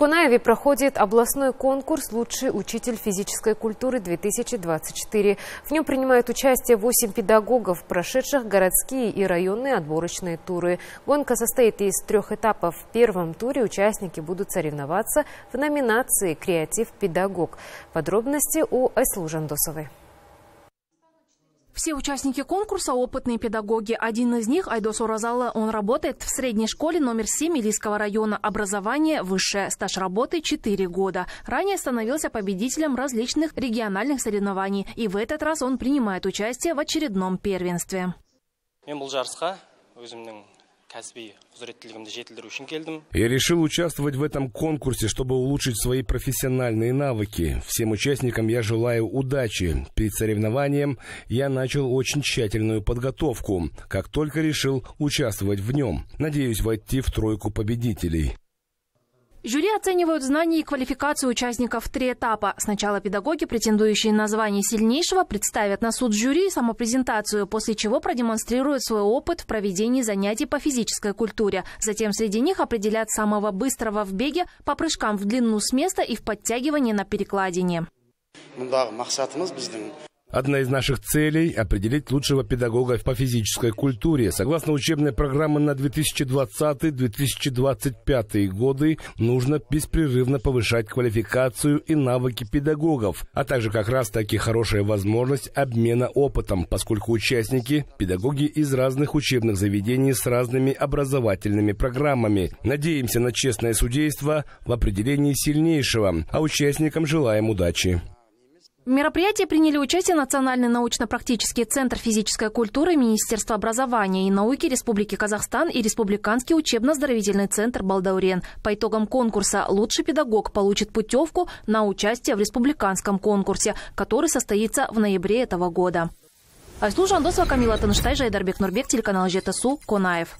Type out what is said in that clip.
Конаеве проходит областной конкурс «Лучший учитель физической культуры-2024». В нем принимают участие 8 педагогов, прошедших городские и районные отборочные туры. Гонка состоит из трех этапов. В первом туре участники будут соревноваться в номинации «Креатив-педагог». Подробности у Айслужандосовой. Все участники конкурса – опытные педагоги. Один из них – Айдос Уразала. Он работает в средней школе номер 7 Илийского района. Образование высшее. Стаж работы – 4 года. Ранее становился победителем различных региональных соревнований. И в этот раз он принимает участие в очередном первенстве. Я решил участвовать в этом конкурсе, чтобы улучшить свои профессиональные навыки. Всем участникам я желаю удачи. Перед соревнованием я начал очень тщательную подготовку, как только решил участвовать в нем. Надеюсь войти в тройку победителей. Жюри оценивают знания и квалификацию участников три этапа. Сначала педагоги, претендующие на звание сильнейшего, представят на суд жюри самопрезентацию, после чего продемонстрируют свой опыт в проведении занятий по физической культуре. Затем среди них определят самого быстрого в беге, по прыжкам в длину с места и в подтягивании на перекладине. Одна из наших целей – определить лучшего педагога по физической культуре. Согласно учебной программе на 2020-2025 годы, нужно беспрерывно повышать квалификацию и навыки педагогов, а также как раз таки хорошая возможность обмена опытом, поскольку участники – педагоги из разных учебных заведений с разными образовательными программами. Надеемся на честное судейство в определении сильнейшего, а участникам желаем удачи. В мероприятии приняли участие Национальный научно-практический центр физической культуры Министерства образования и науки Республики Казахстан и Республиканский учебно-оздоровительный центр «Балдаурен». По итогам конкурса лучший педагог получит путевку на участие в республиканском конкурсе, который состоится в ноябре этого года. Айслу Жандосова, Камила Таныштай, Жайдарбек Нурбек, телеканал ЖТСУ, Конаев.